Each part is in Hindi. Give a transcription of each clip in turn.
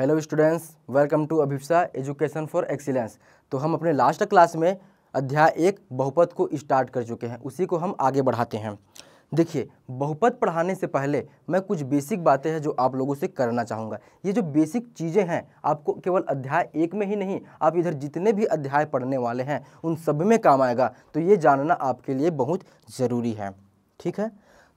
hello students welcome to Abhipsa education for excellence तो हम अपने लास्ट क्लास में अध्याय एक बहुपद को स्टार्ट कर चुके हैं उसी को हम आगे बढ़ाते हैं देखिए बहुपद पढ़ाने से पहले मैं कुछ बेसिक बातें हैं जो आप लोगों से करना चाहूँगा ये जो बेसिक चीज़ें हैं आपको केवल अध्याय एक में ही नहीं आप इधर जितने भी अध्याय पढ़ने वाले हैं उन सब में काम आएगा तो ये जानना आपके लिए बहुत ज़रूरी है ठीक है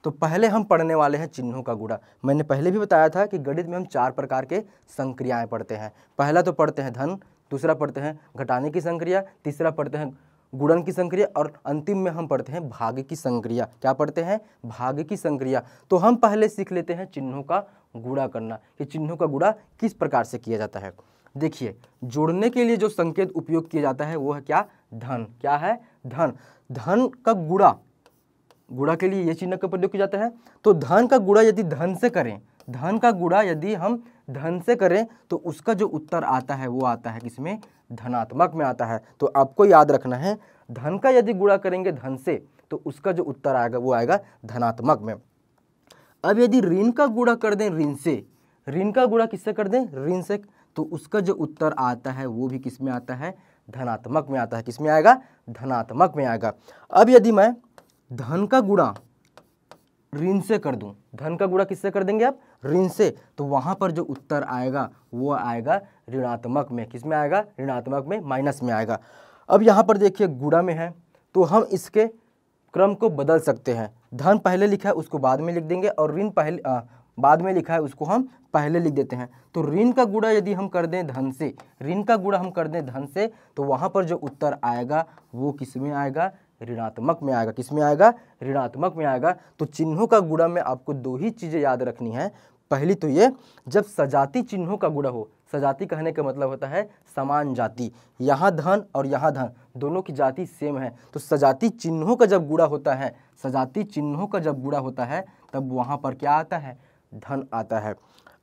तो पहले हम पढ़ने वाले हैं चिन्हों का गुड़ा मैंने पहले भी बताया था कि गणित में हम चार प्रकार के संक्रियाएँ पढ़ते हैं पहला तो पढ़ते हैं धन दूसरा पढ़ते हैं घटाने की संक्रिया तीसरा पढ़ते हैं गुणन की संक्रिया और अंतिम में हम पढ़ते हैं भाग की संक्रिया क्या पढ़ते हैं भाग की संक्रिया तो हम पहले सीख लेते हैं चिन्हों का गुड़ा करना कि चिन्हों का गुड़ा किस प्रकार से किया जाता है देखिए जोड़ने के लिए जो संकेत उपयोग किया जाता है वो है क्या धन क्या है धन धन का गुड़ा गुड़ा के लिए ये चिन्ह का प्रयोग किया जाता है तो धन का गुड़ा यदि धन से करें धन का गुड़ा यदि हम धन से करें तो उसका जो उत्तर आता है वो आता है किसमें धनात्मक में आता है तो आपको याद रखना है धन का यदि गुड़ा करेंगे धन से तो उसका जो उत्तर आएगा वो आएगा धनात्मक में अब यदि ऋण का गुड़ा कर दें ऋण से ऋण का गुड़ा किससे कर दें ऋण से तो उसका जो उत्तर आता है वो भी किस में आता है धनात्मक में आता है किसमें आएगा धनात्मक में आएगा अब यदि मैं धन का गुणा ऋण से कर दूं धन का गुणा किससे कर देंगे आप ऋण से तो वहाँ पर जो उत्तर आएगा वो आएगा ऋणात्मक में किस में आएगा ऋणात्मक में माइनस में आएगा अब यहाँ पर देखिए गुड़ा में है तो हम इसके क्रम को बदल सकते हैं धन पहले लिखा है उसको बाद में लिख देंगे और ऋण पहले आ, बाद में लिखा है उसको हम पहले लिख देते हैं तो ऋण का गुड़ा यदि हम कर दें धन से ऋण का गुड़ा हम कर दें धन से तो वहाँ पर जो उत्तर आएगा वो किस में आएगा ऋणात्मक में आएगा किस में आएगा ऋणात्मक में आएगा तो चिन्हों का गुड़ा में आपको दो ही चीज़ें याद रखनी है पहली तो ये जब सजाति चिन्हों का गुड़ा हो सजाति कहने का मतलब होता है समान जाति यहाँ धन और यहाँ धन दोनों की जाति सेम है तो सजाति चिन्हों का जब गुड़ा होता है सजाति चिन्हों का जब गुड़ा होता है तब वहाँ पर क्या आता है धन आता है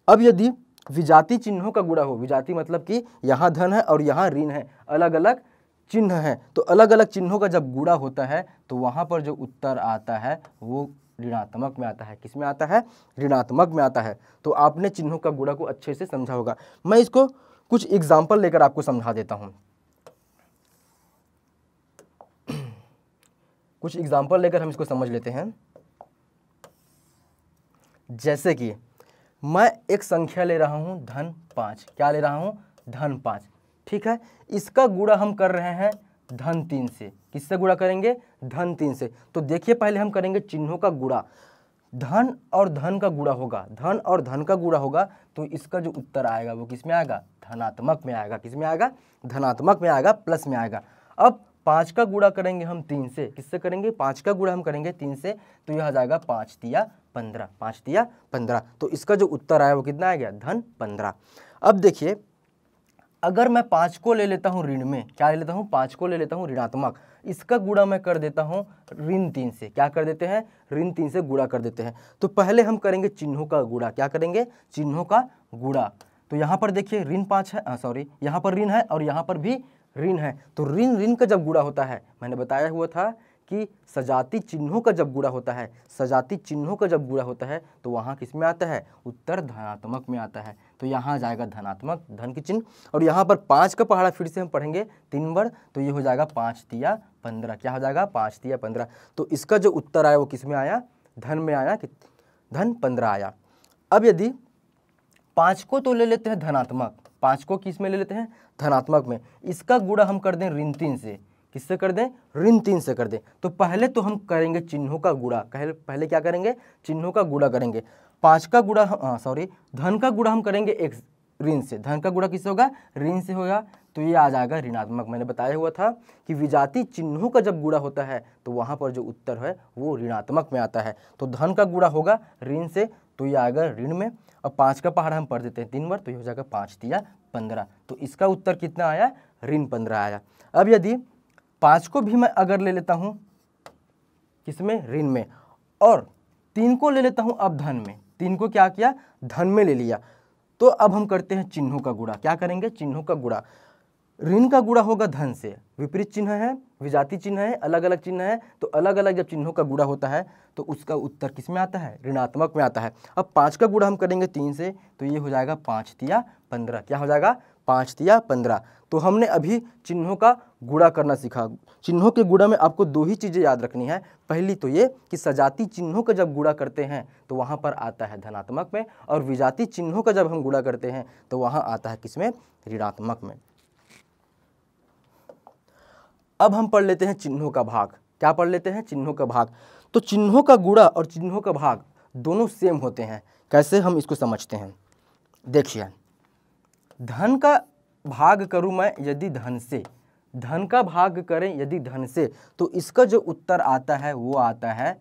अब यदि विजाति चिन्हों का गुड़ा हो विजाति मतलब कि यहाँ धन है और यहाँ ऋण है अलग अलग चिन्ह हैं तो अलग अलग चिन्हों का जब गुड़ा होता है तो वहाँ पर जो उत्तर आता है वो ऋणात्मक में आता है किस में आता है ऋणात्मक में आता है तो आपने चिन्हों का गुड़ा को अच्छे से समझा होगा मैं इसको कुछ एग्जाम्पल लेकर आपको समझा देता हूँ कुछ एग्जाम्पल लेकर हम इसको समझ लेते हैं जैसे कि मैं एक संख्या ले रहा हूँ धन पाँच क्या ले रहा हूँ धन पाँच ठीक है इसका गुड़ा हम कर रहे हैं धन तीन से किससे गुड़ा करेंगे धन तीन से तो देखिए पहले हम करेंगे चिन्हों का गुड़ा धन और धन का गुड़ा होगा धन और धन का गुड़ा होगा तो इसका जो उत्तर आएगा वो किस में आएगा धनात्मक में आएगा किस में आएगा धनात्मक में आएगा प्लस में आएगा अब पाँच का गुड़ा करेंगे हम तीन से किससे करेंगे पाँच का गुड़ा हम करेंगे तीन से तो यह आ जाएगा पाँच दिया पंद्रह पाँच दिया पंद्रह तो इसका जो उत्तर आया वो कितना आ गया धन पंद्रह अब देखिए अगर मैं पाँच को ले लेता हूँ ऋण में क्या ले लेता हूँ पाँच को ले लेता हूँ ऋणात्मक इसका गुणा मैं कर देता हूँ ऋण तीन से क्या कर देते हैं ऋण तीन से गुणा कर देते हैं तो पहले हम करेंगे चिन्हों का गुणा क्या करेंगे चिन्हों का गुणा तो यहाँ पर देखिए ऋण पाँच है सॉरी हाँ, यहाँ पर ऋण है और यहाँ पर भी ऋण है तो ऋण ऋण का जब गुणा होता है मैंने बताया हुआ था कि सजाती चिन्हों का जब गुणा होता है सजाती चिन्हों का जब गुणा होता है तो वहाँ किस में आता है उत्तर धनात्मक में आता है तो यहाँ जाएगा धनात्मक धन की चिन्ह और यहाँ पर पाँच का पहाड़ा फिर से हम पढ़ेंगे तीन बार तो ये हो जाएगा पाँच दिया पंद्रह क्या हो जाएगा पाँच दिया पंद्रह तो इसका जो उत्तर आया वो किस में आया धन में आया कि धन पंद्रह आया अब यदि पाँच को तो ले लेते हैं धनात्मक पाँच को किस में ले लेते हैं धनात्मक में इसका गुड़ा हम कर दें ऋण तीन से किससे कर दें ऋण तीन से कर दें तो पहले तो हम करेंगे चिन्हों का गुड़ा पहले क्या करेंगे चिन्हों का गुड़ा करेंगे पाँच का गुड़ा सॉरी हाँ, धन का गुड़ा हम करेंगे एक ऋण से धन का गुड़ा किससे होगा ऋण से होगा तो ये आ जाएगा ऋणात्मक मैंने बताया हुआ था कि विजाति चिन्हों का जब गुड़ा होता है तो वहाँ पर जो उत्तर है वो ऋणात्मक में आता है तो धन का गुड़ा होगा ऋण से तो ये आएगा ऋण में और पाँच का पहाड़ हम पढ़ देते हैं तीन बार तो ये हो जाएगा पाँच दिया पंद्रह तो इसका उत्तर कितना आया ऋण पंद्रह आया अब यदि पाँच को भी मैं अगर ले लेता हूँ किसमें ऋण में और तीन को ले लेता हूँ अब धन में तीन को क्या किया धन में ले लिया तो अब हम करते हैं चिन्हों का गुड़ा क्या करेंगे चिन्हों का गुड़ा ऋण का गुड़ा होगा धन से विपरीत चिन्ह है विजाति चिन्ह है अलग अलग चिन्ह है तो अलग अलग जब चिन्हों का गुड़ा होता है तो उसका उत्तर किस में आता है ऋणात्मक में आता है अब पाँच का गुड़ा हम करेंगे तीन से तो ये हो जाएगा पाँच तिया पंद्रह क्या हो जाएगा पाँच या पंद्रह तो हमने अभी चिन्हों का गुड़ा करना सीखा चिन्हों के गुड़ा में आपको दो ही चीज़ें याद रखनी है पहली तो ये कि सजाती चिन्हों का जब गुड़ा करते हैं तो वहाँ पर आता है धनात्मक में और विजाती चिन्हों का जब हम गुड़ा करते हैं तो वहाँ आता है किसमें ऋणात्मक में अब हम पढ़ लेते हैं चिन्हों का भाग क्या पढ़ लेते हैं चिन्हों का भाग तो चिन्हों का गुड़ा और चिन्हों का भाग दोनों सेम होते हैं कैसे हम इसको समझते हैं देखिए धन का भाग करूँ मैं यदि धन से धन का भाग करें यदि धन से तो इसका जो उत्तर आता है वो आता है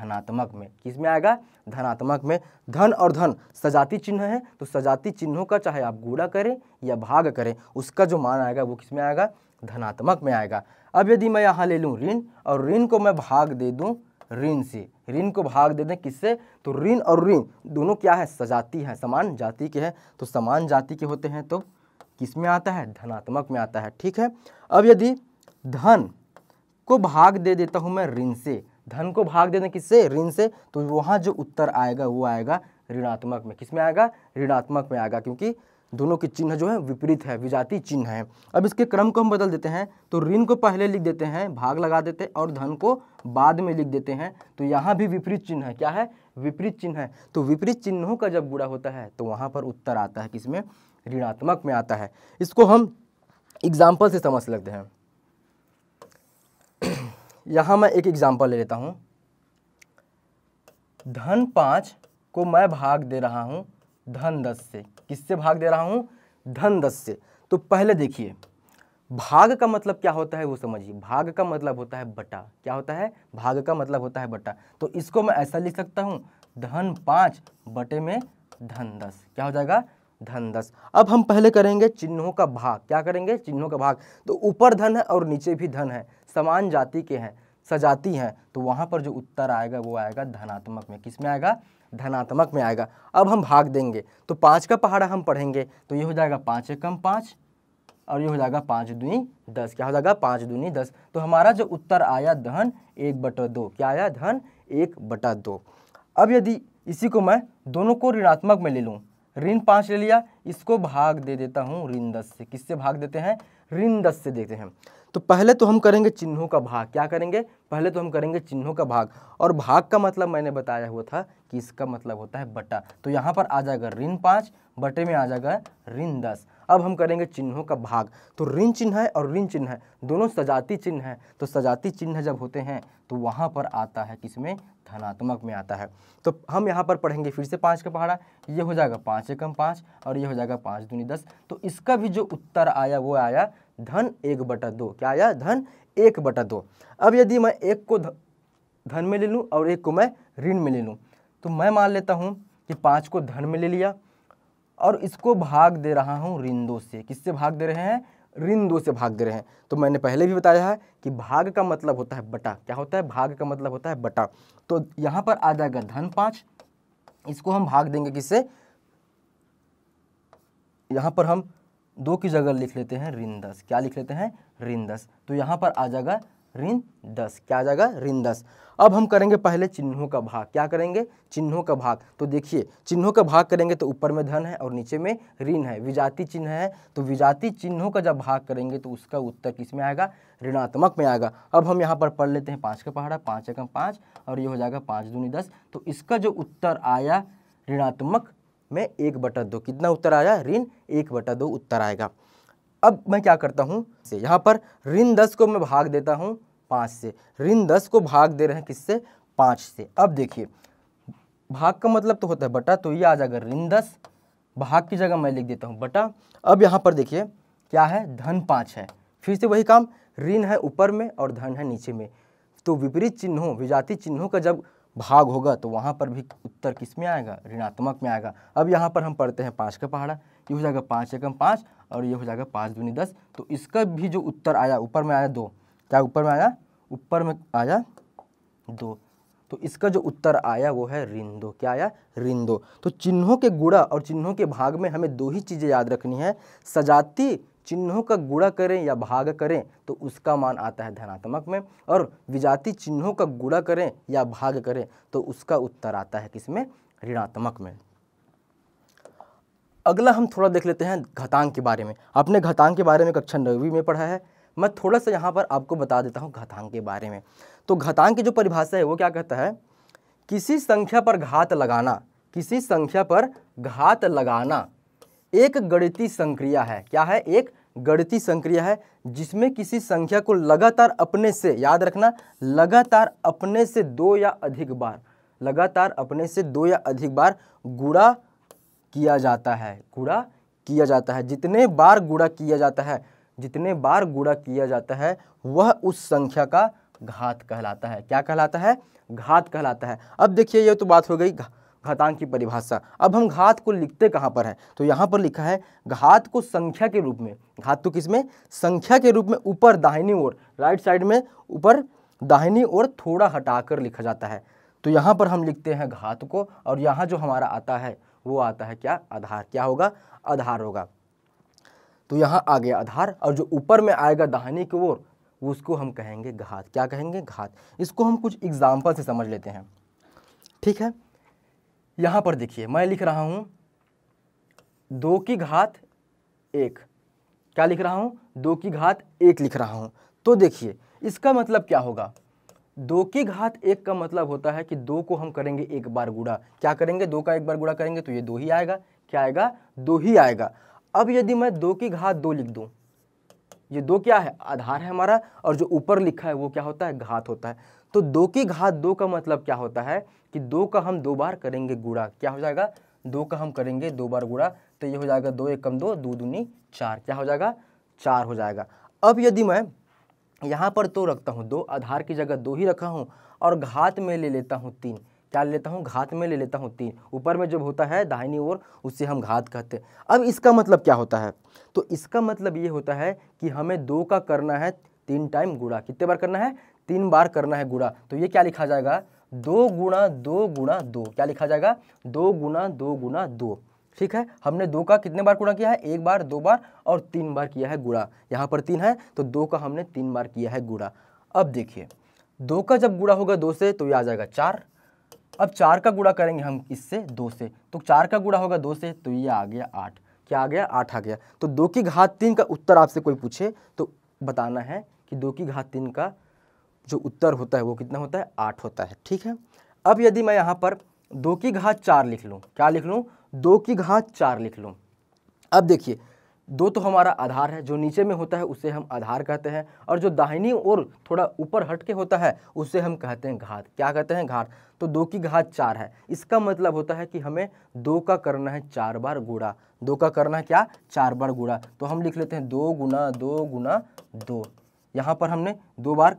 धनात्मक में किस में आएगा धनात्मक में धन और धन सजाती चिन्ह है तो सजाती चिन्हों का चाहे आप गुड़ा करें या भाग करें उसका जो मान आएगा वो किस में आएगा धनात्मक में आएगा अब यदि मैं यहाँ ले लूँ ऋण और ऋण को मैं भाग दे दूँ ऋण से ऋण को भाग दे दें किससे तो ऋण और ऋण दोनों क्या है सजाती है समान जाति के हैं तो समान जाति के होते हैं तो किस में आता है धनात्मक में आता है ठीक है अब यदि धन को भाग दे देता हूँ मैं ऋण से धन को भाग दे दें किससे ऋण से तो वहाँ जो उत्तर आएगा वो आएगा ऋणात्मक में किस में आएगा ऋणात्मक में आएगा क्योंकि दोनों के चिन्ह जो है विपरीत है विजाति चिन्ह है अब इसके क्रम को हम बदल देते हैं तो ऋण को पहले लिख देते हैं भाग लगा देते हैं और धन को बाद में लिख देते हैं तो यहाँ भी विपरीत चिन्ह है क्या है विपरीत चिन्ह है तो विपरीत चिन्हों का जब गुड़ा होता है तो वहाँ पर उत्तर आता है किसमें ऋणात्मक में आता है इसको हम एग्जाम्पल से समझ लेते हैं यहाँ मैं एक एग्जाम्पल ले लेता हूँ धन पाँच को मैं भाग दे रहा हूँ धन दस से किससे भाग दे रहा हूँ धन दस से तो पहले देखिए भाग का मतलब क्या होता है वो समझिए भाग का मतलब होता है बटा क्या होता है भाग का मतलब होता है बटा तो इसको मैं ऐसा लिख सकता हूँ धन पाँच बटे में धन दस क्या हो जाएगा धन दस अब हम पहले करेंगे चिन्हों का भाग क्या करेंगे चिन्हों का भाग तो ऊपर धन है और नीचे भी धन है समान जाति के हैं सजाती हैं तो वहाँ पर जो उत्तर आएगा वो आएगा धनात्मक में किस में आएगा धनात्मक में आएगा अब हम भाग देंगे तो पाँच का पहाड़ा हम पढ़ेंगे तो ये हो जाएगा पाँच कम पाँच और ये हो जाएगा पाँच दूनी दस क्या हो जाएगा पाँच दूनी दस तो हमारा जो उत्तर आया धन एक बटा दो क्या आया धन एक बटा दो अब यदि इसी को मैं दोनों को ऋणात्मक में ले लूँ ऋण पाँच ले लिया इसको भाग दे देता हूँ ऋण दस से किससे भाग देते हैं ऋण दस से देते हैं तो पहले तो हम करेंगे चिन्हों का भाग क्या करेंगे पहले तो हम करेंगे चिन्हों का भाग और भाग का मतलब मैंने बताया हुआ था कि इसका मतलब होता है बटा तो यहाँ पर आ जाएगा ऋण पाँच बटे में आ जाएगा ऋण दस अब हम करेंगे चिन्हों का भाग तो ऋण चिन्ह है और ऋण चिन्ह है दोनों सजाती चिन्ह है तो सजाती चिन्ह जब होते हैं तो वहाँ पर आता है किसमें धनात्मक में आता है तो हम यहाँ पर पढ़ेंगे फिर से पाँच का पहाड़ा ये हो जाएगा पाँच एकम पाँच और ये हो जाएगा पाँच दूनी दस तो इसका भी जो उत्तर आया वो आया धन एक बटा दो क्या आया धन एक बटा दो अब यदि मैं एक को धन में ले लूँ और एक को मैं ऋण में ले लूँ तो मैं मान लेता हूँ कि पाँच को धन में ले लिया और इसको भाग दे रहा हूँ ऋण दो से किससे भाग दे रहे हैं ऋण दो से भाग दे रहे हैं तो मैंने पहले भी बताया है कि भाग का मतलब होता है बटा क्या होता है भाग का मतलब होता है बटा तो यहाँ पर आ जाएगा धन पाँच इसको हम भाग देंगे किससे यहाँ पर हम दो की जगह लिख लेते हैं ऋण दस क्या लिख लेते हैं ऋण दस तो यहाँ पर आ जाएगा ऋण दस क्या आ जाएगा ऋण दस अब हम करेंगे पहले चिन्हों का भाग क्या करेंगे चिन्हों का भाग तो देखिए चिन्हों का भाग करेंगे तो ऊपर में धन है और नीचे में ऋण है विजाति चिन्ह है तो विजाति चिन्हों का जब भाग करेंगे तो उसका उत्तर किस में आएगा ऋणात्मक में आएगा अब हम यहाँ पर पढ़ लेते हैं पाँच का पहाड़ा पाँच एकम पाँच और ये हो जाएगा पाँच दूनी दस तो इसका जो उत्तर आया ऋणात्मक में एक बटा दो कितना उत्तर आया ऋण एक बटा दो उत्तर आएगा अब मैं क्या करता हूँ से यहाँ पर ऋण दस को मैं भाग देता हूँ पाँच से ऋण दस को भाग दे रहे हैं किससे पाँच से अब देखिए भाग का मतलब तो होता है बटा तो ये आ जाएगा ऋण दस भाग की जगह मैं लिख देता हूँ बटा अब यहाँ पर देखिए क्या है धन पाँच है फिर से वही काम ऋण है ऊपर में और धन है नीचे में तो विपरीत चिन्हों विजाति चिन्हों का जब भाग होगा तो वहाँ पर भी उत्तर किस में आएगा ऋणात्मक में आएगा अब यहाँ पर हम पढ़ते हैं पाँच का पहाड़ा ये हो जाएगा पाँच एकम पाँच और ये हो जाएगा पाँच दूनी दस तो इसका भी जो उत्तर आया ऊपर में आया दो क्या ऊपर में आया ऊपर में आया दो तो इसका जो उत्तर आया वो है ऋण दो क्या आया ऋण दो तो चिन्हों के गुड़ा और चिन्हों के भाग में हमें दो ही चीज़ें याद रखनी है सजाती चिन्हों का गुड़ा करें या भाग करें तो उसका मान आता है धनात्मक में और विजाति चिन्हों का गुड़ा करें या भाग करें तो उसका उत्तर आता है किसमें ऋणात्मक में अगला हम थोड़ा देख लेते हैं घतांग के बारे में आपने घतांग के बारे में कक्षा नवी में पढ़ा है मैं थोड़ा सा यहाँ पर आपको बता देता हूँ घतांग के बारे में तो घतांग की जो परिभाषा है वो क्या कहता है किसी संख्या पर घात लगाना किसी संख्या पर घात लगाना एक गणितीय संक्रिया है क्या है एक गणितीय संक्रिया है जिसमें किसी संख्या को लगातार अपने से याद रखना लगातार अपने से दो या अधिक बार लगातार अपने से दो या अधिक बार गुड़ा किया जाता है गुड़ा किया जाता है जितने बार गुड़ा किया जाता है जितने बार गुड़ा किया जाता है वह उस संख्या का घात कहलाता है क्या कहलाता है घात कहलाता है अब देखिए यह तो बात हो गई घातांक की परिभाषा अब हम घात को लिखते कहाँ पर है तो यहाँ पर लिखा है घात को संख्या के रूप में घात तो किसमें संख्या के रूप में ऊपर दाहिनी ओर राइट साइड में ऊपर दाहिनी ओर थोड़ा हटाकर लिखा जाता है तो यहाँ पर हम लिखते हैं घात को और यहाँ जो हमारा आता है वो आता है क्या आधार क्या होगा आधार होगा तो यहाँ आ गया आधार और जो ऊपर में आएगा दाहिनी की ओर उसको हम कहेंगे घात क्या कहेंगे घात इसको हम कुछ एग्जाम्पल से समझ लेते हैं ठीक है यहाँ पर देखिए मैं लिख रहा हूँ दो की घात एक क्या लिख रहा हूँ दो की घात एक लिख रहा हूँ तो देखिए इसका मतलब क्या होगा दो की घात एक का मतलब होता है कि दो को हम करेंगे एक बार गुड़ा क्या करेंगे दो का एक बार गुड़ा करेंगे तो ये दो ही आएगा क्या आएगा दो ही आएगा अब यदि मैं दो की घात दो लिख दूँ ये दो क्या है आधार है हमारा और जो ऊपर लिखा है वो क्या होता है घात होता है तो दो की घात दो का मतलब क्या होता है कि दो का हम दो बार करेंगे गुड़ा क्या हो जाएगा दो का हम करेंगे दो बार गुड़ा तो ये हो जाएगा दो एक कम दो दो दूनी चार क्या हो जाएगा चार हो जाएगा अब यदि मैं यहाँ पर तो रखता हूँ दो आधार की जगह दो ही रखा हूँ और घात में ले लेता हूँ तीन क्या लेता हूँ घात में ले लेता हूँ तीन ऊपर में जब होता है दाहिनी ओर उससे हम घात कहते हैं अब इसका मतलब क्या होता है तो इसका मतलब ये होता है कि हमें दो का करना है तीन टाइम गुड़ा कितने बार करना है तीन बार करना है गुड़ा तो ये क्या लिखा जाएगा दो गुणा दो गुणा दो क्या लिखा जाएगा दो गुणा दो गुणा दो ठीक है हमने दो का कितने बार गुणा किया है एक बार दो बार और तीन बार किया है गुणा यहाँ पर तीन है तो दो का हमने तीन बार किया है गुणा अब देखिए दो का जब गुणा होगा दो से तो ये आ जाएगा चार अब चार का गुणा करेंगे हम इससे दो से तो चार का गुणा होगा दो से तो ये आ गया आठ क्या आ गया आठ आ गया तो दो की घात तीन का उत्तर आपसे कोई पूछे तो बताना है कि दो की घात तीन का जो उत्तर होता है वो कितना होता है आठ होता है ठीक है अब यदि मैं यहाँ पर दो की घात चार लिख लूँ क्या लिख लूँ दो की घात चार लिख लूँ अब देखिए दो तो हमारा आधार है जो नीचे में होता है उसे हम आधार कहते हैं और जो दाहिनी ओर थोड़ा ऊपर हट के होता है उसे हम कहते हैं घात क्या कहते हैं घात तो दो की घात चार है इसका मतलब होता है कि हमें दो का करना है चार बार गुड़ा दो का करना है क्या चार बार गुड़ा तो हम लिख लेते हैं दो गुना दो गुना दो यहाँ पर हमने दो बार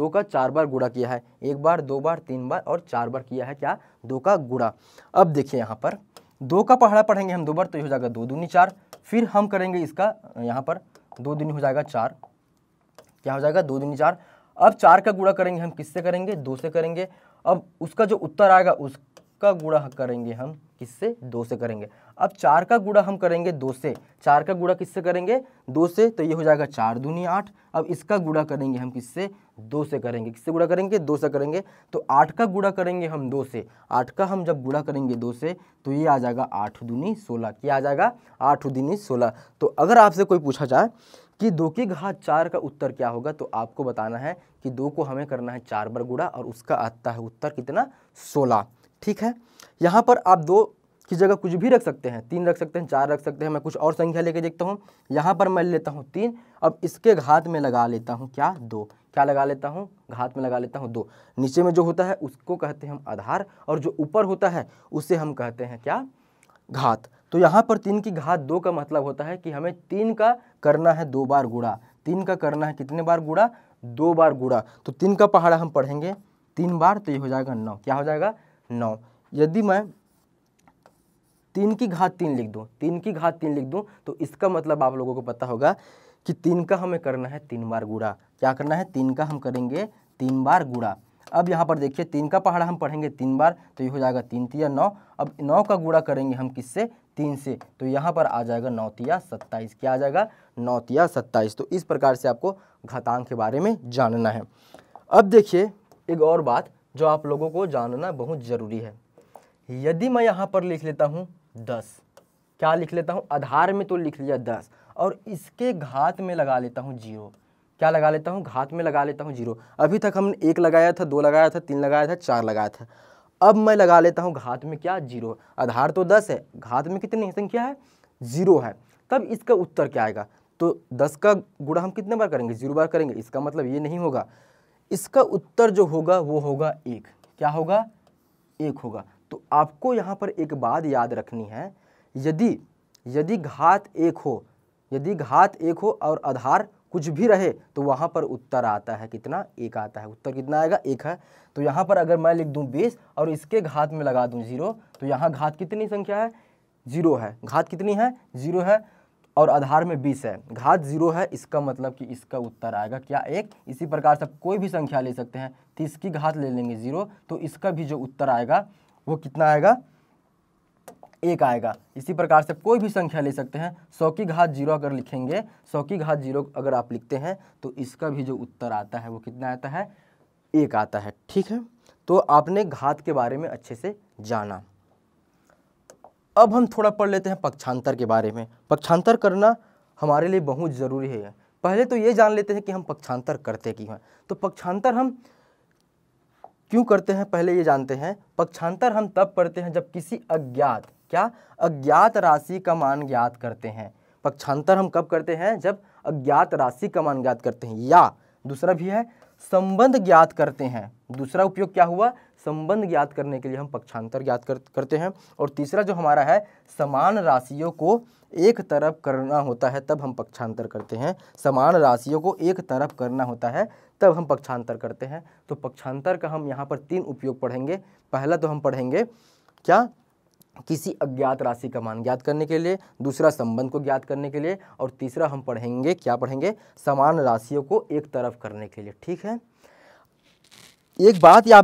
दो का चार बार गुड़ा किया है एक बार दो बार तीन बार और चार बार किया है क्या दो का गुड़ा अब देखिए यहाँ पर दो का पहाड़ा पढ़ेंगे हम दो बार तो ये हो जाएगा दो दूनी चार फिर हम करेंगे इसका यहाँ पर दो दूनी हो जाएगा चार क्या हो जाएगा दो दूनी चार अब चार का गुड़ा करेंगे हम किससे करेंगे दो से करेंगे अब उसका जो उत्तर आएगा उसका गुड़ा करेंगे हम किससे दो से करेंगे अब चार का गुड़ा हम करेंगे दो से चार का गुड़ा किससे करेंगे दो से तो ये हो जाएगा चार दूनी आठ अब इसका गुड़ा करेंगे हम किससे दो से करेंगे किससे गुड़ा करेंगे दो से करेंगे तो आठ का गुड़ा करेंगे हम दो से आठ का हम जब गुड़ा करेंगे दो से तो ये आ जाएगा आठ दूनी सोलह क्या आ जाएगा आठ दूनी सोलह तो अगर आपसे कोई पूछा जाए कि दो की घात चार का उत्तर क्या होगा तो आपको बताना है कि दो को हमें करना है चार बार गुड़ा और उसका आता है उत्तर कितना सोलह ठीक है यहाँ पर आप दो की जगह कुछ भी रख सकते हैं तीन रख सकते हैं चार रख सकते हैं मैं कुछ और संख्या लेके देखता हूँ यहाँ पर मैं लेता हूँ तीन अब इसके घात में लगा लेता हूँ क्या दो क्या लगा लेता हूँ घात में लगा लेता हूँ दो नीचे में जो होता है उसको कहते हैं हम आधार और जो ऊपर होता है उसे हम कहते हैं क्या घात तो यहाँ पर तीन की घात दो का मतलब होता है कि हमें तीन का करना है दो बार गुड़ा तीन का करना है कितने बार गुड़ा दो बार गुड़ा तो तीन का पहाड़ा हम पढ़ेंगे तीन बार तो ये हो जाएगा नौ क्या हो जाएगा नौ यदि मैं तीन की घात तीन लिख दूँ तीन की घात तीन लिख दूँ तो इसका मतलब आप लोगों को पता होगा कि तीन का हमें करना है तीन बार गुड़ा क्या करना है तीन का हम करेंगे तीन बार गुड़ा अब यहाँ पर देखिए तीन का पहाड़ा हम पढ़ेंगे तीन बार तो ये हो जाएगा तीन तिया नौ अब नौ का गुड़ा करेंगे हम किससे तीन से तो यहाँ पर आ जाएगा नौ तिया सत्ताईस क्या आ जाएगा नौ तिया सत्ताईस तो इस प्रकार से आपको घातांक के बारे में जानना है अब देखिए एक और बात जो आप लोगों को जानना बहुत ज़रूरी है यदि मैं यहाँ पर लिख लेता हूँ दस क्या लिख लेता हूँ आधार में तो लिख लिया दस और इसके घात में लगा लेता हूँ जीरो क्या लगा लेता हूँ घात में लगा लेता हूँ जीरो अभी तक हमने एक लगाया था दो लगाया था तीन लगाया था चार लगाया था अब मैं लगा लेता हूँ घात में क्या जीरो आधार तो दस है घात में कितनी संख्या है जीरो है तब इसका उत्तर क्या आएगा तो दस का गुड़ा हम कितने बार करेंगे जीरो बार करेंगे इसका मतलब ये नहीं होगा इसका उत्तर जो होगा वो होगा एक क्या होगा एक होगा तो आपको यहाँ पर एक बात याद रखनी है यदि यदि घात एक हो यदि घात एक हो और आधार कुछ भी रहे तो वहाँ पर उत्तर आता है कितना एक आता है उत्तर कितना आएगा एक है तो यहाँ पर अगर मैं लिख दूँ बीस और इसके घात में लगा दूँ जीरो तो यहाँ घात कितनी संख्या है जीरो है घात कितनी है जीरो है और आधार में बीस है घात जीरो है इसका मतलब कि इसका उत्तर आएगा क्या एक इसी प्रकार से आप कोई भी संख्या ले सकते हैं तीस की घात ले लेंगे जीरो तो इसका भी जो उत्तर आएगा वो कितना आएगा एक आएगा इसी प्रकार से कोई भी संख्या ले सकते हैं सौ की घात जीरो अगर लिखेंगे सौ की घात जीरो अगर आप लिखते हैं तो इसका भी जो उत्तर आता है वो कितना आता है एक आता है ठीक है तो आपने घात के बारे में अच्छे से जाना अब हम थोड़ा पढ़ लेते हैं पक्षांतर के बारे में पक्षांतर करना हमारे लिए बहुत ज़रूरी है पहले तो ये जान लेते हैं कि हम पक्षांतर करते क्यों हैं तो पक्षांतर हम क्यों करते हैं पहले ये जानते हैं पक्षांतर हम तब करते हैं जब किसी अज्ञात क्या अज्ञात राशि का मान ज्ञात करते हैं पक्षांतर हम कब करते हैं जब अज्ञात राशि का मान ज्ञात करते हैं या दूसरा भी है संबंध ज्ञात करते हैं दूसरा उपयोग क्या हुआ संबंध ज्ञात करने के लिए हम पक्षांतर ज्ञात कर, करते हैं और तीसरा जो हमारा है समान राशियों को एक तरफ करना होता है तब हम पक्षांतर करते हैं समान राशियों को एक तरफ करना होता है तब हम पक्षांतर करते हैं तो पक्षांतर का हम यहाँ पर तीन उपयोग पढ़ेंगे पहला तो हम पढ़ेंगे क्या किसी अज्ञात राशि का मान ज्ञात करने के लिए दूसरा संबंध को ज्ञात करने के लिए और तीसरा हम पढ़ेंगे क्या पढ़ेंगे समान राशियों को एक तरफ करने के लिए ठीक है एक बात या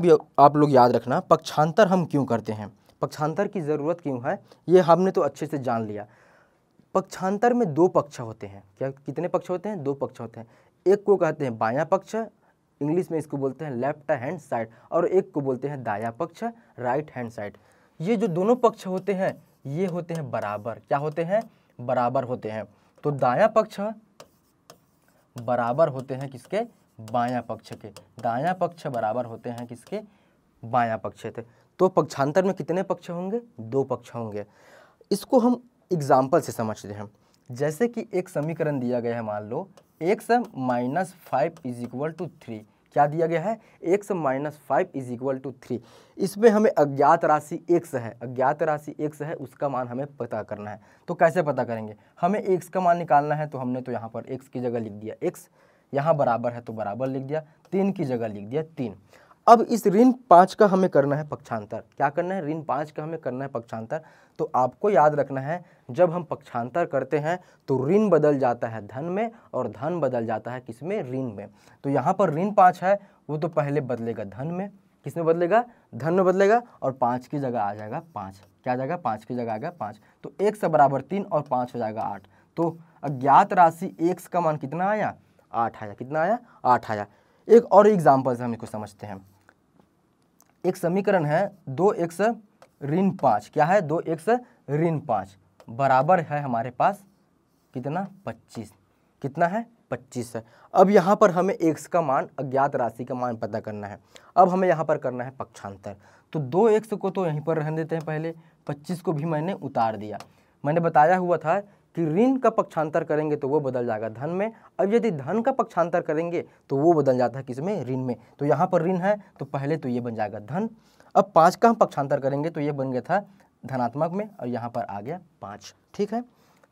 आप लोग याद रखना पक्षांतर हम क्यों करते हैं पक्षांतर की ज़रूरत क्यों है ये हमने तो अच्छे से जान लिया पक्षांतर में दो पक्ष होते हैं क्या कितने पक्ष होते हैं दो पक्ष होते हैं एक को कहते हैं बायां पक्ष इंग्लिश में इसको बोलते हैं लेफ्ट हैंड साइड और एक को बोलते हैं दाया पक्ष राइट हैंड साइड ये जो दोनों पक्ष होते हैं ये होते हैं बराबर क्या होते हैं बराबर होते हैं तो दाया पक्ष बराबर होते हैं किसके बायां पक्ष के दाया पक्ष बराबर होते हैं किसके बायां पक्ष के तो पक्षांतर में कितने पक्ष होंगे दो पक्ष होंगे इसको हम एग्जाम्पल से समझते हैं जैसे कि एक समीकरण दिया गया है मान लो X minus five is equal to three क्या दिया गया है X minus five is equal to three इसमें हमें अज्ञात राशि एक्स है अज्ञात राशि एक्स है उसका मान हमें पता करना है तो कैसे पता करेंगे हमें एक्स का मान निकालना है तो हमने तो यहाँ पर एक्स की जगह लिख दिया एक्स यहाँ बराबर है तो बराबर लिख दिया तीन की जगह लिख दिया तीन अब इस ऋण पाँच का हमें करना है पक्षांतर क्या करना है ऋण पाँच का हमें करना है पक्षांतर तो आपको याद रखना है जब हम पक्षांतर करते हैं तो ऋण बदल जाता है धन में और धन बदल जाता है किस में ऋण में तो यहाँ पर ऋण पाँच है वो तो पहले बदलेगा धन में किस में बदलेगा धन में बदलेगा और पाँच की जगह आ जाएगा पाँच क्या आ जाएगा पाँच की जगह आ गया पाँच तो एक से बराबर तीन और पाँच हो जाएगा आठ तो अज्ञात राशि एक का मान कितना आया आठ आया कितना आया आठ आया एक और एग्जाम्पल से हम इसको समझते हैं एक समीकरण है दो एक्स ऋण पाँच क्या है दो एक्स ऋण पाँच बराबर है हमारे पास कितना पच्चीस कितना है पच्चीस है अब यहाँ पर हमें एक्स का मान अज्ञात राशि का मान पता करना है अब हमें यहाँ पर करना है पक्षांतर तो दो एक्स को तो यहीं पर रहने देते हैं पहले पच्चीस को भी मैंने उतार दिया मैंने बताया हुआ था कि ऋण का पक्षांतर करेंगे तो वो बदल जाएगा धन में अब यदि धन का पक्षांतर करेंगे तो वो बदल जाता है किसमें ऋण में तो यहाँ पर ऋण है तो पहले तो ये बन जाएगा धन अब पाँच का हम पक्षांतर करेंगे तो ये बन गया था धनात्मक में और यहाँ पर आ गया पाँच ठीक है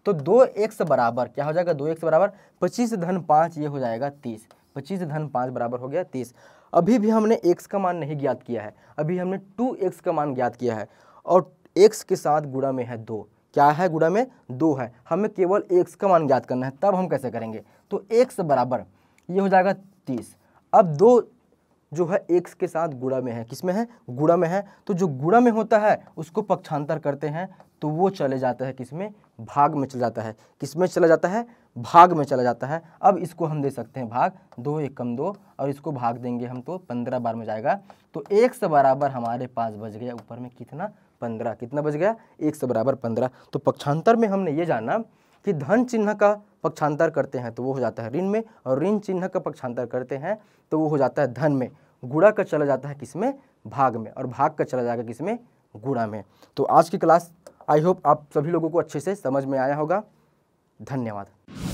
तो दो एक्स बराबर क्या हो जाएगा दो एक्स बराबर पच्चीस धन पाँच ये हो जाएगा तीस पच्चीस धन पाँच बराबर हो गया तीस अभी भी हमने एक्स का मान नहीं ज्ञात किया है अभी हमने टू एक्स का मान ज्ञात किया है और एक्स के साथ गुड़ा में है दो क्या है गुड़ा में दो है हमें केवल एक का मान ज्ञात करना है तब हम कैसे करेंगे तो एक्स बराबर ये हो जाएगा तीस अब दो जो है एक के साथ गुड़ा में है किसमें है गुड़ा में है तो जो गुड़ा में होता है उसको पक्षांतर करते हैं तो वो चले जाता है किस में भाग में चला जाता है किस में चला जाता है भाग में चला जाता है अब इसको हम दे सकते हैं भाग दो एक कम दो और इसको भाग देंगे हम तो पंद्रह बार में जाएगा तो एक से बराबर हमारे पास बच गया ऊपर में कितना पंद्रह कितना बच गया एक से बराबर पंद्रह तो पक्षांतर में हमने ये जाना कि धन चिन्ह का पक्षांतर करते हैं तो वो हो जाता है ऋण में और ऋण चिन्ह का पक्षांतर करते हैं तो वो हो जाता है धन में गुड़ा का चला जाता है किसमें भाग में और भाग का चला जाएगा किसमें गुणा में तो आज की क्लास आई होप आप सभी लोगों को अच्छे से समझ में आया होगा धन्यवाद